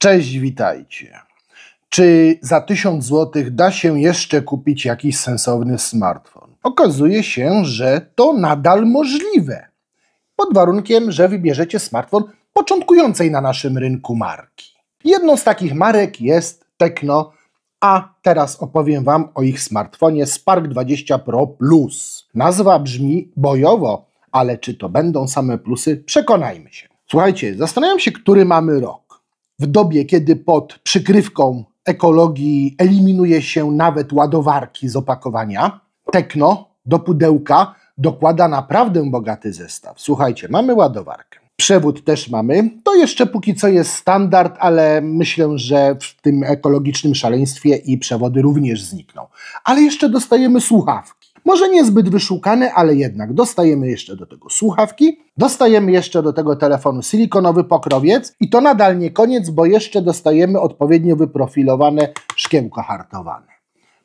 Cześć, witajcie. Czy za 1000 zł da się jeszcze kupić jakiś sensowny smartfon? Okazuje się, że to nadal możliwe. Pod warunkiem, że wybierzecie smartfon początkującej na naszym rynku marki. Jedną z takich marek jest Tecno, a teraz opowiem Wam o ich smartfonie Spark 20 Pro Plus. Nazwa brzmi bojowo, ale czy to będą same plusy? Przekonajmy się. Słuchajcie, zastanawiam się, który mamy rok w dobie, kiedy pod przykrywką ekologii eliminuje się nawet ładowarki z opakowania, Tekno do pudełka dokłada naprawdę bogaty zestaw. Słuchajcie, mamy ładowarkę. Przewód też mamy. To jeszcze póki co jest standard, ale myślę, że w tym ekologicznym szaleństwie i przewody również znikną. Ale jeszcze dostajemy słuchawki. Może niezbyt wyszukany, ale jednak dostajemy jeszcze do tego słuchawki, dostajemy jeszcze do tego telefonu silikonowy pokrowiec i to nadal nie koniec, bo jeszcze dostajemy odpowiednio wyprofilowane szkiełko hartowane.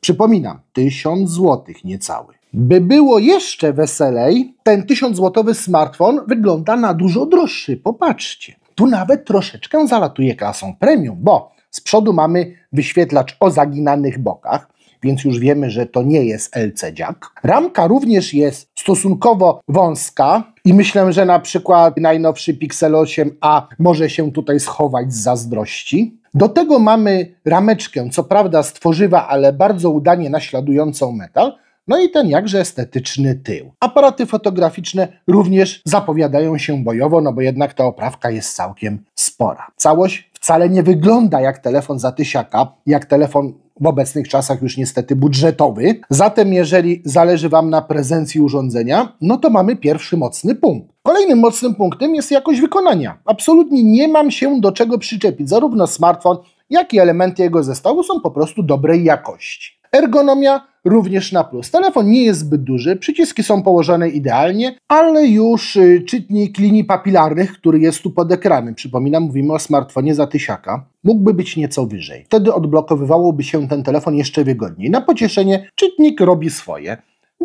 Przypominam, 1000 zł niecały. By było jeszcze weselej, ten 1000 złotowy smartfon wygląda na dużo droższy. Popatrzcie. Tu nawet troszeczkę zalatuje klasą premium, bo z przodu mamy wyświetlacz o zaginanych bokach, więc już wiemy, że to nie jest LC-dziak. Ramka również jest stosunkowo wąska, i myślę, że na przykład najnowszy Pixel 8a może się tutaj schować z zazdrości. Do tego mamy rameczkę, co prawda z tworzywa, ale bardzo udanie naśladującą metal. No i ten jakże estetyczny tył. Aparaty fotograficzne również zapowiadają się bojowo, no bo jednak ta oprawka jest całkiem spora. Całość wcale nie wygląda jak telefon za tysiaka, jak telefon w obecnych czasach już niestety budżetowy. Zatem jeżeli zależy Wam na prezencji urządzenia, no to mamy pierwszy mocny punkt. Kolejnym mocnym punktem jest jakość wykonania. Absolutnie nie mam się do czego przyczepić. Zarówno smartfon, jak i elementy jego zestawu są po prostu dobrej jakości. Ergonomia również na plus. Telefon nie jest zbyt duży, przyciski są położone idealnie, ale już y, czytnik linii papilarnych, który jest tu pod ekranem, przypominam, mówimy o smartfonie za tysiaka, mógłby być nieco wyżej. Wtedy odblokowywałoby się ten telefon jeszcze wygodniej. Na pocieszenie czytnik robi swoje.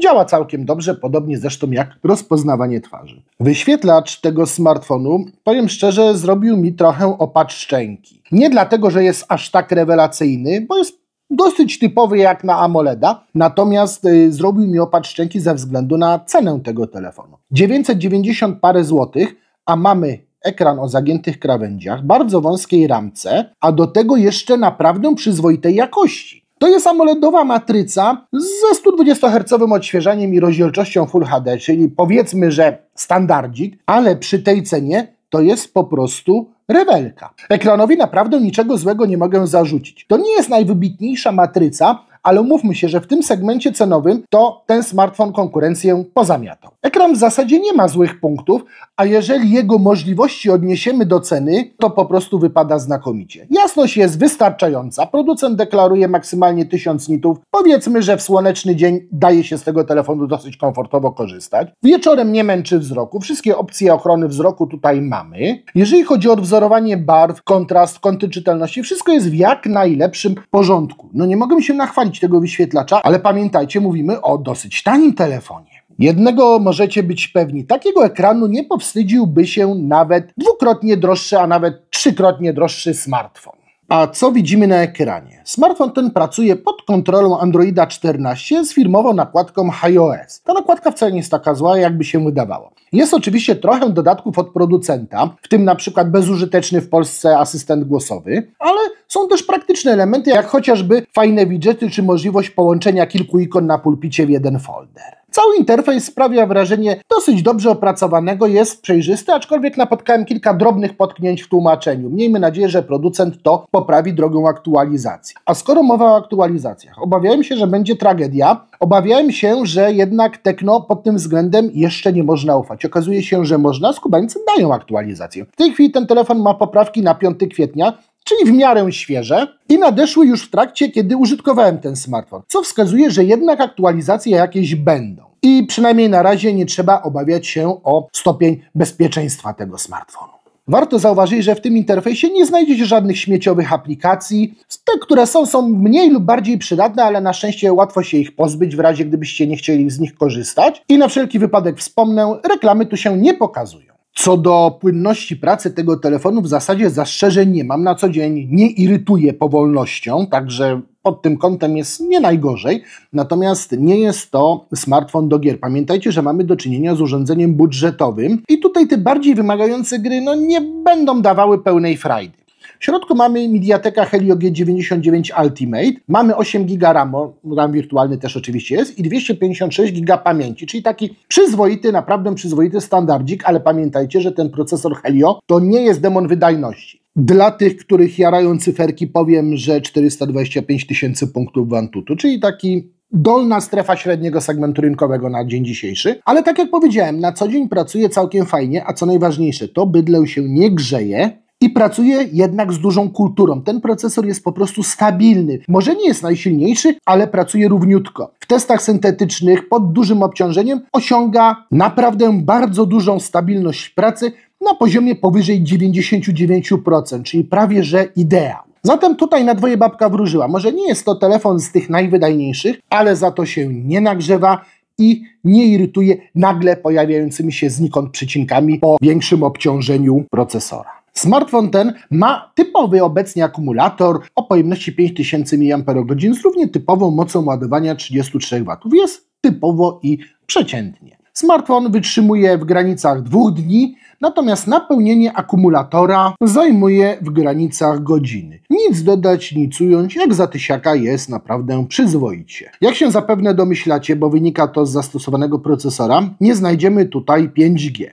Działa całkiem dobrze, podobnie zresztą jak rozpoznawanie twarzy. Wyświetlacz tego smartfonu, powiem szczerze, zrobił mi trochę opad szczęki. Nie dlatego, że jest aż tak rewelacyjny, bo jest dosyć typowy jak na AMOLEDa, natomiast y, zrobił mi opad szczęki ze względu na cenę tego telefonu. 990 parę złotych, a mamy ekran o zagiętych krawędziach, bardzo wąskiej ramce, a do tego jeszcze naprawdę przyzwoitej jakości. To jest AMOLEDowa matryca ze 120 Hz odświeżaniem i rozdzielczością Full HD, czyli powiedzmy, że standardzik, ale przy tej cenie to jest po prostu rewelka. Ekranowi naprawdę niczego złego nie mogę zarzucić. To nie jest najwybitniejsza matryca, ale mówmy się, że w tym segmencie cenowym to ten smartfon konkurencję pozamiatał. Ekran w zasadzie nie ma złych punktów, a jeżeli jego możliwości odniesiemy do ceny, to po prostu wypada znakomicie. Jasność jest wystarczająca, producent deklaruje maksymalnie 1000 nitów, powiedzmy, że w słoneczny dzień daje się z tego telefonu dosyć komfortowo korzystać. Wieczorem nie męczy wzroku, wszystkie opcje ochrony wzroku tutaj mamy. Jeżeli chodzi o odwzorowanie barw, kontrast, kąty czytelności, wszystko jest w jak najlepszym porządku. No nie mogę się nachwalić, użyć tego wyświetlacza, ale pamiętajcie, mówimy o dosyć tanim telefonie. Jednego możecie być pewni, takiego ekranu nie powstydziłby się nawet dwukrotnie droższy, a nawet trzykrotnie droższy smartfon. A co widzimy na ekranie? Smartfon ten pracuje pod kontrolą Androida 14 z firmową nakładką iOS. Ta nakładka wcale nie jest taka zła, jakby się wydawało. Jest oczywiście trochę dodatków od producenta, w tym na przykład bezużyteczny w Polsce asystent głosowy, ale są też praktyczne elementy, jak chociażby fajne widżety czy możliwość połączenia kilku ikon na pulpicie w jeden folder. Cały interfejs sprawia wrażenie dosyć dobrze opracowanego, jest przejrzysty, aczkolwiek napotkałem kilka drobnych potknięć w tłumaczeniu. Miejmy nadzieję, że producent to poprawi drogą aktualizacji. A skoro mowa o aktualizacjach, obawiałem się, że będzie tragedia. Obawiałem się, że jednak Tekno pod tym względem jeszcze nie można ufać. Okazuje się, że można, skubańcy dają aktualizację. W tej chwili ten telefon ma poprawki na 5 kwietnia, czyli w miarę świeże, i nadeszły już w trakcie, kiedy użytkowałem ten smartfon, co wskazuje, że jednak aktualizacje jakieś będą. I przynajmniej na razie nie trzeba obawiać się o stopień bezpieczeństwa tego smartfonu. Warto zauważyć, że w tym interfejsie nie znajdziecie żadnych śmieciowych aplikacji. Te, które są, są mniej lub bardziej przydatne, ale na szczęście łatwo się ich pozbyć w razie, gdybyście nie chcieli z nich korzystać. I na wszelki wypadek wspomnę, reklamy tu się nie pokazują. Co do płynności pracy tego telefonu, w zasadzie zastrzeżeń nie mam. Na co dzień nie irytuje powolnością, także pod tym kątem jest nie najgorzej. Natomiast nie jest to smartfon do gier. Pamiętajcie, że mamy do czynienia z urządzeniem budżetowym i tutaj te bardziej wymagające gry no, nie będą dawały pełnej frajdy. W środku mamy Mediateka Helio G99 Ultimate, mamy 8 GB RAM, RAM wirtualny też oczywiście jest i 256 GB pamięci, czyli taki przyzwoity, naprawdę przyzwoity standardzik, ale pamiętajcie, że ten procesor Helio to nie jest demon wydajności. Dla tych, których jarają cyferki, powiem, że 425 tysięcy punktów wantutu, czyli taki dolna strefa średniego segmentu rynkowego na dzień dzisiejszy, ale tak jak powiedziałem, na co dzień pracuje całkiem fajnie, a co najważniejsze, to bydlę się nie grzeje, i pracuje jednak z dużą kulturą. Ten procesor jest po prostu stabilny. Może nie jest najsilniejszy, ale pracuje równiutko. W testach syntetycznych pod dużym obciążeniem osiąga naprawdę bardzo dużą stabilność pracy na poziomie powyżej 99%, czyli prawie że ideał. Zatem tutaj na dwoje babka wróżyła. Może nie jest to telefon z tych najwydajniejszych, ale za to się nie nagrzewa i nie irytuje nagle pojawiającymi się znikąd przycinkami po większym obciążeniu procesora. Smartfon ten ma typowy obecnie akumulator o pojemności 5000 mAh z równie typową mocą ładowania 33 W. Jest typowo i przeciętnie. Smartfon wytrzymuje w granicach dwóch dni, natomiast napełnienie akumulatora zajmuje w granicach godziny. Nic dodać, nic ująć, jak za tysiaka jest naprawdę przyzwoicie. Jak się zapewne domyślacie, bo wynika to z zastosowanego procesora, nie znajdziemy tutaj 5G,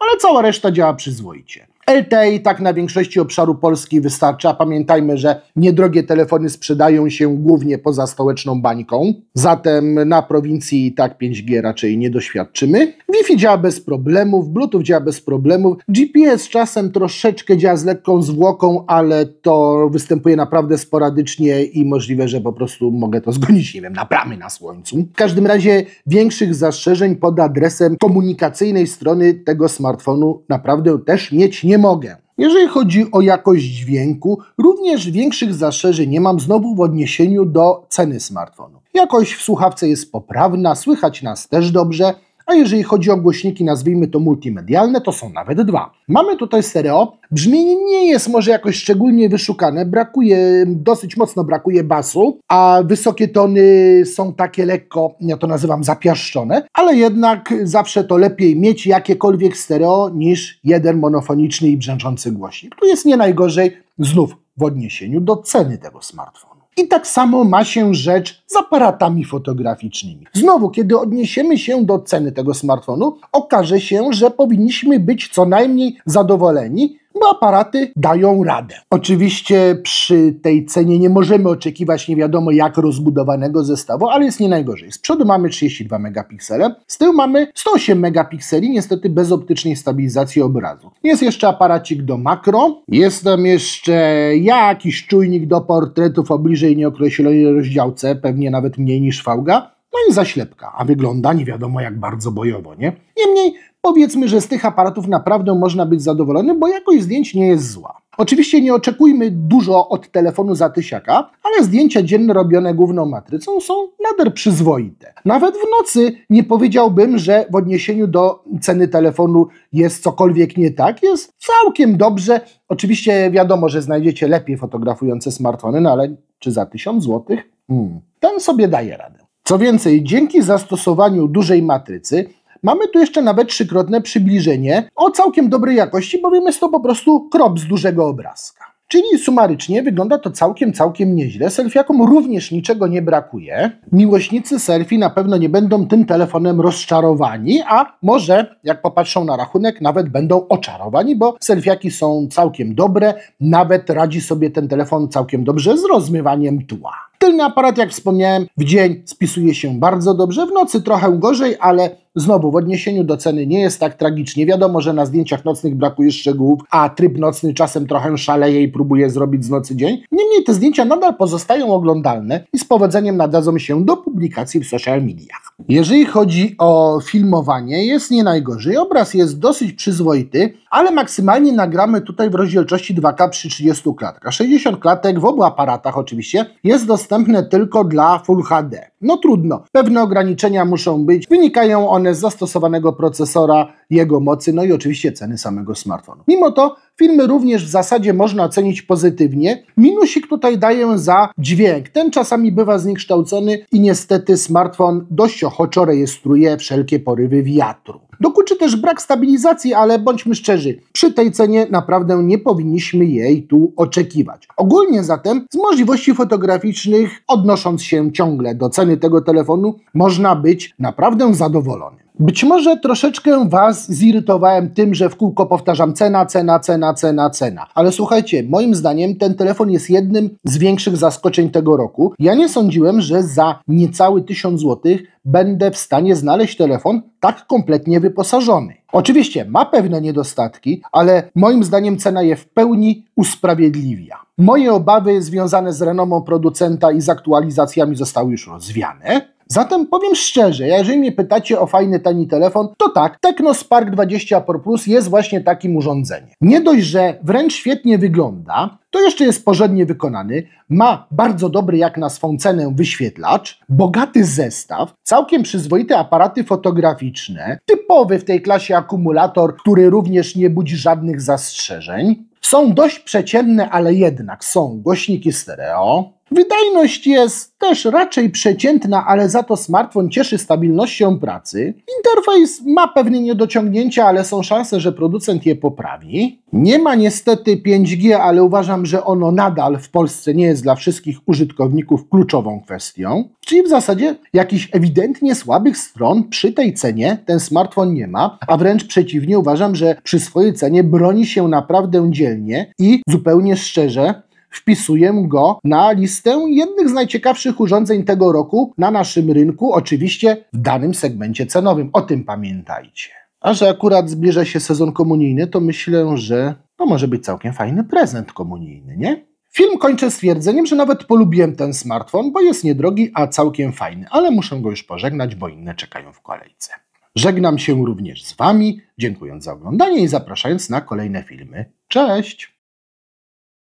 ale cała reszta działa przyzwoicie. LTE tak na większości obszaru Polski wystarcza. Pamiętajmy, że niedrogie telefony sprzedają się głównie poza stołeczną bańką, zatem na prowincji i tak 5G raczej nie doświadczymy. Wi-Fi działa bez problemów, Bluetooth działa bez problemów, GPS czasem troszeczkę działa z lekką zwłoką, ale to występuje naprawdę sporadycznie i możliwe, że po prostu mogę to zgonić, nie wiem, na plamy na słońcu. W każdym razie większych zastrzeżeń pod adresem komunikacyjnej strony tego smartfonu naprawdę też mieć nie nie mogę. Jeżeli chodzi o jakość dźwięku, również większych zastrzeżeń nie mam znowu w odniesieniu do ceny smartfonu. Jakość w słuchawce jest poprawna, słychać nas też dobrze, a jeżeli chodzi o głośniki, nazwijmy to multimedialne, to są nawet dwa. Mamy tutaj stereo, brzmienie nie jest może jakoś szczególnie wyszukane, brakuje, dosyć mocno brakuje basu, a wysokie tony są takie lekko, ja to nazywam zapiaszczone, ale jednak zawsze to lepiej mieć jakiekolwiek stereo niż jeden monofoniczny i brzęczący głośnik. Tu jest nie najgorzej, znów w odniesieniu do ceny tego smartfona. I tak samo ma się rzecz z aparatami fotograficznymi. Znowu, kiedy odniesiemy się do ceny tego smartfonu, okaże się, że powinniśmy być co najmniej zadowoleni, bo aparaty dają radę. Oczywiście przy tej cenie nie możemy oczekiwać nie wiadomo jak rozbudowanego zestawu, ale jest nie najgorzej. Z przodu mamy 32 megapiksele, z tyłu mamy 108 megapikseli, niestety bez optycznej stabilizacji obrazu. Jest jeszcze aparacik do makro, jest tam jeszcze jakiś czujnik do portretów o bliżej nieokreślonej rozdziałce, pewnie nawet mniej niż fałga. No i zaślepka, a wygląda nie wiadomo jak bardzo bojowo, nie? Niemniej Powiedzmy, że z tych aparatów naprawdę można być zadowolony, bo jakość zdjęć nie jest zła. Oczywiście nie oczekujmy dużo od telefonu za tysiaka, ale zdjęcia dzienne robione główną matrycą są nader przyzwoite. Nawet w nocy nie powiedziałbym, że w odniesieniu do ceny telefonu jest cokolwiek nie tak. Jest całkiem dobrze. Oczywiście wiadomo, że znajdziecie lepiej fotografujące smartfony, no ale czy za 1000 zł? Hmm, ten sobie daje radę. Co więcej, dzięki zastosowaniu dużej matrycy mamy tu jeszcze nawet trzykrotne przybliżenie o całkiem dobrej jakości, bowiem jest to po prostu krop z dużego obrazka. Czyli sumarycznie wygląda to całkiem, całkiem nieźle. Selfiakom również niczego nie brakuje. Miłośnicy selfie na pewno nie będą tym telefonem rozczarowani, a może jak popatrzą na rachunek, nawet będą oczarowani, bo selfiaki są całkiem dobre, nawet radzi sobie ten telefon całkiem dobrze z rozmywaniem tła. Tylny aparat, jak wspomniałem, w dzień spisuje się bardzo dobrze, w nocy trochę gorzej, ale Znowu, w odniesieniu do ceny nie jest tak tragicznie. Wiadomo, że na zdjęciach nocnych brakuje szczegółów, a tryb nocny czasem trochę szaleje i próbuje zrobić z nocy dzień. Niemniej te zdjęcia nadal pozostają oglądalne i z powodzeniem nadadzą się do publikacji w social mediach. Jeżeli chodzi o filmowanie, jest nie najgorzej. Obraz jest dosyć przyzwoity, ale maksymalnie nagramy tutaj w rozdzielczości 2K przy 30 klatkach. 60 klatek w obu aparatach oczywiście jest dostępne tylko dla Full HD. No trudno. Pewne ograniczenia muszą być. Wynikają one z zastosowanego procesora, jego mocy, no i oczywiście ceny samego smartfonu. Mimo to filmy również w zasadzie można ocenić pozytywnie. Minusik tutaj daję za dźwięk. Ten czasami bywa zniekształcony i niestety smartfon dość ochoczo rejestruje wszelkie porywy wiatru. Dokuczy też brak stabilizacji, ale bądźmy szczerzy, przy tej cenie naprawdę nie powinniśmy jej tu oczekiwać. Ogólnie zatem z możliwości fotograficznych, odnosząc się ciągle do ceny tego telefonu, można być naprawdę zadowolony. Być może troszeczkę Was zirytowałem tym, że w kółko powtarzam cena, cena, cena, cena, cena. Ale słuchajcie, moim zdaniem ten telefon jest jednym z większych zaskoczeń tego roku. Ja nie sądziłem, że za niecały 1000 zł będę w stanie znaleźć telefon tak kompletnie wyposażony. Oczywiście ma pewne niedostatki, ale moim zdaniem cena je w pełni usprawiedliwia. Moje obawy związane z renomą producenta i z aktualizacjami zostały już rozwiane. Zatem powiem szczerze, jeżeli mnie pytacie o fajny tani telefon, to tak, Tecno Spark 20 Pro Plus jest właśnie takim urządzeniem. Nie dość, że wręcz świetnie wygląda, to jeszcze jest porządnie wykonany, ma bardzo dobry jak na swą cenę wyświetlacz, bogaty zestaw, całkiem przyzwoite aparaty fotograficzne, typowy w tej klasie akumulator, który również nie budzi żadnych zastrzeżeń. Są dość przeciętne, ale jednak są głośniki stereo, Wydajność jest też raczej przeciętna, ale za to smartfon cieszy stabilnością pracy. Interfejs ma pewne niedociągnięcia, ale są szanse, że producent je poprawi. Nie ma niestety 5G, ale uważam, że ono nadal w Polsce nie jest dla wszystkich użytkowników kluczową kwestią. Czyli w zasadzie jakichś ewidentnie słabych stron przy tej cenie ten smartfon nie ma, a wręcz przeciwnie uważam, że przy swojej cenie broni się naprawdę dzielnie i zupełnie szczerze wpisuję go na listę jednych z najciekawszych urządzeń tego roku na naszym rynku, oczywiście w danym segmencie cenowym. O tym pamiętajcie. A że akurat zbliża się sezon komunijny, to myślę, że to może być całkiem fajny prezent komunijny, nie? Film kończę stwierdzeniem, że nawet polubiłem ten smartfon, bo jest niedrogi, a całkiem fajny, ale muszę go już pożegnać, bo inne czekają w kolejce. Żegnam się również z Wami, dziękując za oglądanie i zapraszając na kolejne filmy. Cześć!